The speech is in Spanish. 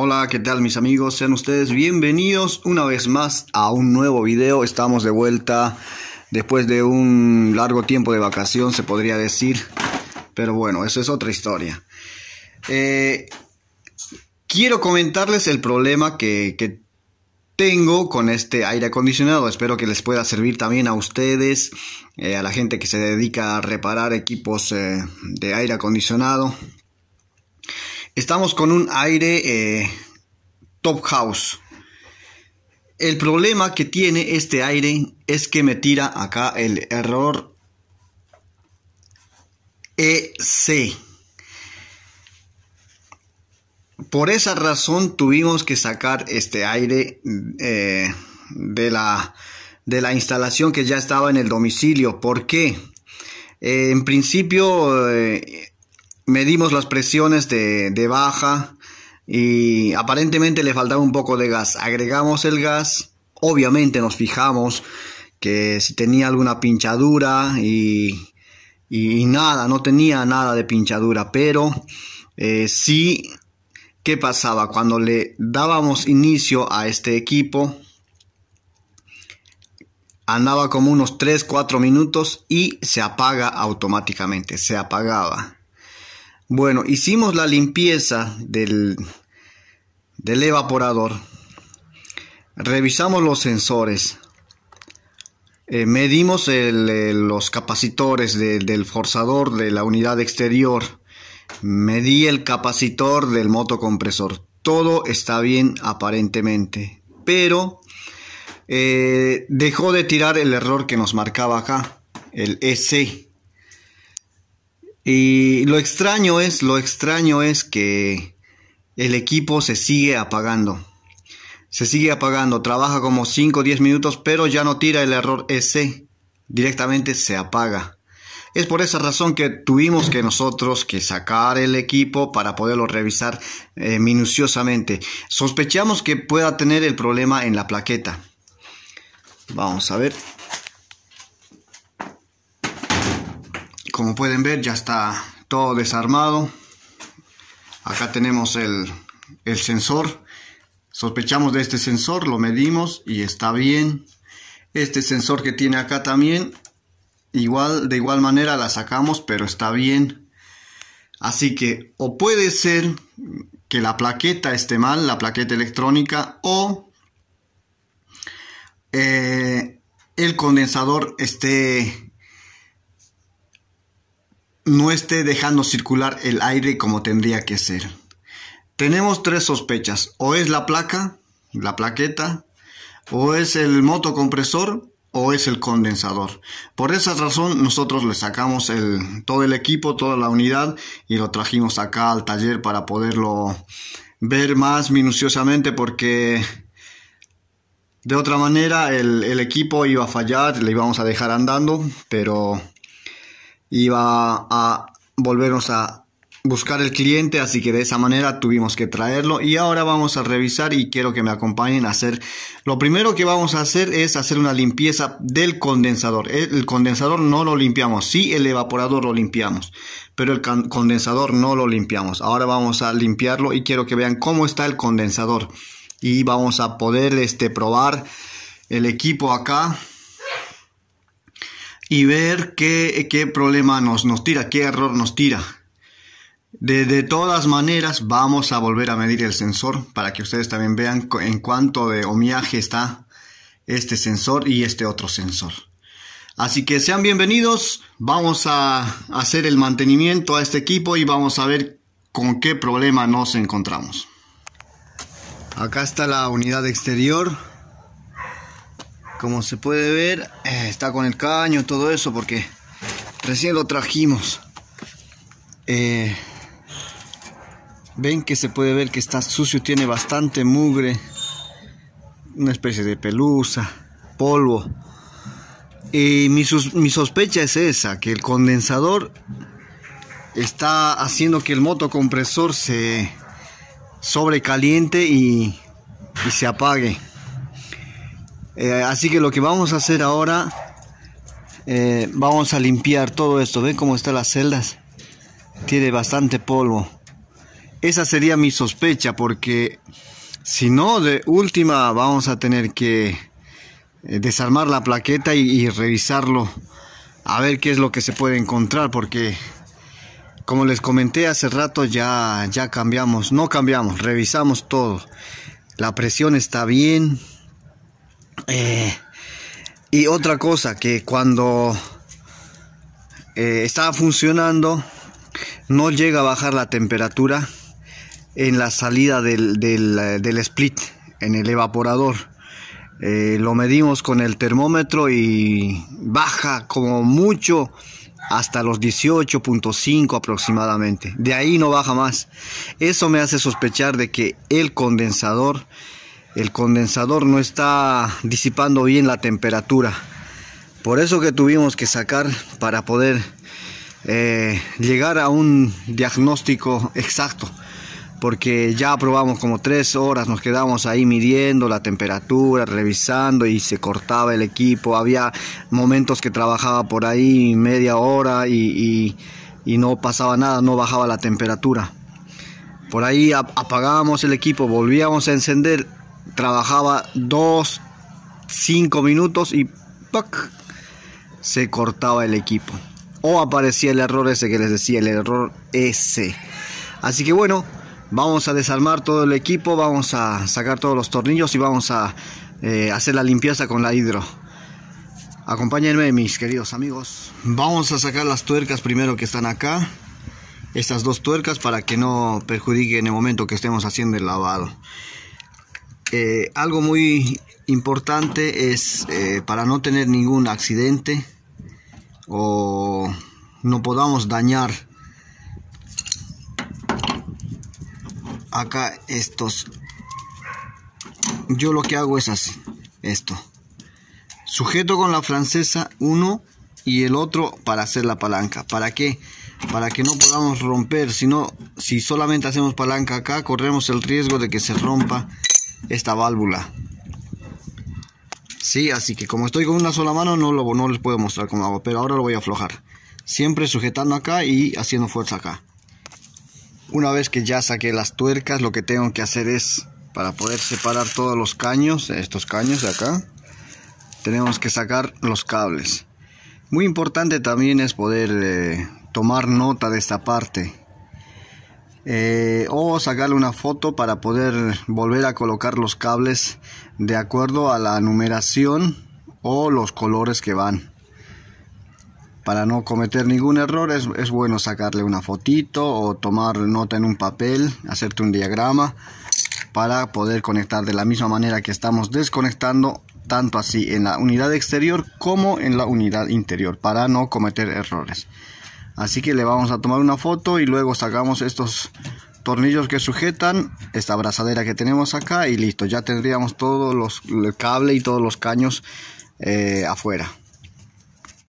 Hola, ¿qué tal mis amigos? Sean ustedes bienvenidos una vez más a un nuevo video. Estamos de vuelta después de un largo tiempo de vacación, se podría decir. Pero bueno, eso es otra historia. Eh, quiero comentarles el problema que, tengo con este aire acondicionado. Espero que les pueda servir también a ustedes, eh, a la gente que se dedica a reparar equipos eh, de aire acondicionado. Estamos con un aire eh, top house. El problema que tiene este aire es que me tira acá el error EC. Por esa razón tuvimos que sacar este aire eh, de, la, de la instalación que ya estaba en el domicilio. ¿Por qué? Eh, en principio medimos las presiones de, baja y aparentemente le faltaba un poco de gas. Agregamos el gas, obviamente nos fijamos que si tenía alguna pinchadura y, nada, no tenía nada de pinchadura, pero eh, sí, ¿qué pasaba? Cuando le dábamos inicio a este equipo, andaba como unos 3-4 minutos y se apaga automáticamente, se apagaba. Bueno, hicimos la limpieza del, del evaporador. Revisamos los sensores. Eh, medimos los capacitores del forzador de la unidad exterior. Medí el capacitor del motocompresor. Todo está bien aparentemente. Pero eh, dejó de tirar el error que nos marcaba acá, el EC. Y lo extraño es, lo extraño es que el equipo se sigue apagando. Se sigue apagando, trabaja como 5 o 10 minutos, pero ya no tira el error ese, directamente se apaga. Es por esa razón que tuvimos que nosotros que sacar el equipo para poderlo revisar eh, minuciosamente. Sospechamos que pueda tener el problema en la plaqueta. Vamos a ver. como pueden ver ya está todo desarmado acá tenemos el, sensor sospechamos de este sensor lo medimos y está bien este sensor que tiene acá también igual de igual manera la sacamos pero está bien así que o puede ser que la plaqueta esté mal la plaqueta electrónica o eh, el condensador esté no esté dejando circular el aire como tendría que ser. Tenemos tres sospechas, o es la placa, la plaqueta, o es el motocompresor o es el condensador. Por esa razón nosotros le sacamos el, todo el equipo, toda la unidad y lo trajimos acá al taller para poderlo ver más minuciosamente porque de otra manera el, el equipo iba a fallar, le íbamos a dejar andando, pero iba a volvernos a buscar el cliente, así que de esa manera tuvimos que traerlo y ahora vamos a revisar y quiero que me acompañen a hacer lo primero que vamos a hacer es hacer una limpieza del condensador el, condensador no lo limpiamos sí el evaporador lo limpiamos pero el condensador no lo limpiamos ahora vamos a limpiarlo y quiero que vean cómo está el condensador y vamos a poder este probar el equipo acá y ver qué, qué problema nos, nos tira, qué error nos tira. De, de, todas maneras, vamos a volver a medir el sensor para que ustedes también vean en cuánto de homiaje está este sensor y este otro sensor. Así que sean bienvenidos, vamos a hacer el mantenimiento a este equipo y vamos a ver con qué problema nos encontramos. Acá está la unidad exterior como se puede ver, eh, está con el caño, todo eso, porque recién lo trajimos. Eh, ven que se puede ver que está sucio, tiene bastante mugre, una especie de pelusa, polvo. Y mi, sospecha es esa, que el condensador está haciendo que el motocompresor se sobrecaliente y, y se apague. Eh, así que lo que vamos a hacer ahora, eh, vamos a limpiar todo esto. ¿Ven cómo están las celdas? Tiene bastante polvo. Esa sería mi sospecha porque si no, de última vamos a tener que eh, desarmar la plaqueta y, y revisarlo a ver qué es lo que se puede encontrar porque como les comenté hace rato ya ya cambiamos no cambiamos revisamos todo la presión está bien eh. y otra cosa, que cuando eh, estaba funcionando, no llega a bajar la temperatura en la salida del, eh, split, en el evaporador. lo medimos con el termómetro y baja como mucho hasta los 18.5 aproximadamente. De ahí no baja más. Eso me hace sospechar de que el condensador el condensador no está disipando bien la temperatura. Por eso que tuvimos que sacar para poder eh, llegar a un diagnóstico exacto. Porque ya probamos como tres horas, nos quedamos ahí midiendo la temperatura, revisando y se cortaba el equipo. Había momentos que trabajaba por ahí media hora y, y no pasaba nada, no bajaba la temperatura. Por ahí apagábamos el equipo, volvíamos a encender trabajaba dos, cinco minutos y se cortaba el equipo. O aparecía el error ese que les decía, el error ese. Así que bueno, vamos a desarmar todo el equipo, vamos a sacar todos los tornillos y vamos a eh, hacer la limpieza con la hidro. Acompáñenme mis queridos amigos. Vamos a sacar las tuercas primero que están acá. Estas dos tuercas para que no perjudique en el momento que estemos haciendo el lavado. Eh, algo muy importante es eh, para no tener ningún accidente o no podamos dañar acá estos yo lo que hago es así esto sujeto con la francesa uno y el otro para hacer la palanca para qué para que no podamos romper sino si solamente hacemos palanca acá corremos el riesgo de que se rompa esta válvula. Sí, así que como estoy con una sola mano no, lo, no les puedo mostrar cómo hago, pero ahora lo voy a aflojar. Siempre sujetando acá y haciendo fuerza acá. Una vez que ya saqué las tuercas, lo que tengo que hacer es, para poder separar todos los caños, estos caños de acá, tenemos que sacar los cables. Muy importante también es poder eh, tomar nota de esta parte, eh, o sacarle una foto para poder volver a colocar los cables de acuerdo a la numeración o los colores que van para no cometer ningún error es, bueno sacarle una fotito o tomar nota en un papel, hacerte un diagrama para poder conectar de la misma manera que estamos desconectando tanto así en la unidad exterior como en la unidad interior para no cometer errores así que le vamos a tomar una foto y luego sacamos estos tornillos que sujetan esta abrazadera que tenemos acá y listo ya tendríamos todo los el cable y todos los caños eh, afuera